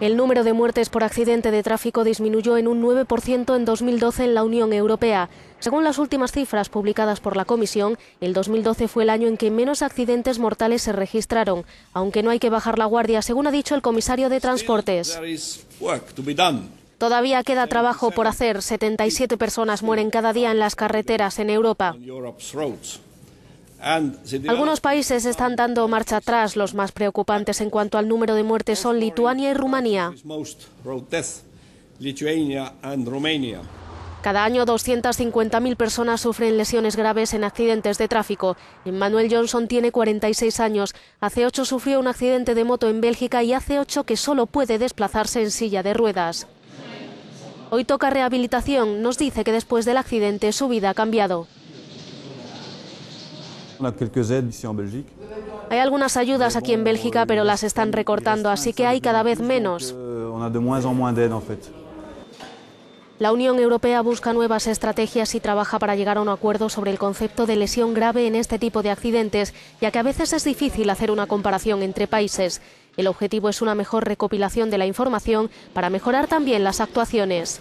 El número de muertes por accidente de tráfico disminuyó en un 9% en 2012 en la Unión Europea. Según las últimas cifras publicadas por la Comisión, el 2012 fue el año en que menos accidentes mortales se registraron, aunque no hay que bajar la guardia, según ha dicho el comisario de Transportes. Todavía queda trabajo por hacer. 77 personas mueren cada día en las carreteras en Europa. Algunos países están dando marcha atrás. Los más preocupantes en cuanto al número de muertes son Lituania y Rumanía. Cada año 250.000 personas sufren lesiones graves en accidentes de tráfico. Emmanuel Johnson tiene 46 años. Hace 8 sufrió un accidente de moto en Bélgica y hace 8 que solo puede desplazarse en silla de ruedas. Hoy toca rehabilitación. Nos dice que después del accidente su vida ha cambiado. Hay algunas ayudas aquí en Bélgica, pero las están recortando, así que hay cada vez menos. Euh, la Unión Europea busca nuevas estrategias y trabaja para llegar a un acuerdo sobre el concepto de lesión grave en este tipo de accidentes, ya que a veces es difícil hacer una comparación entre países. El objetivo es una mejor recopilación de la información para mejorar también las actuaciones.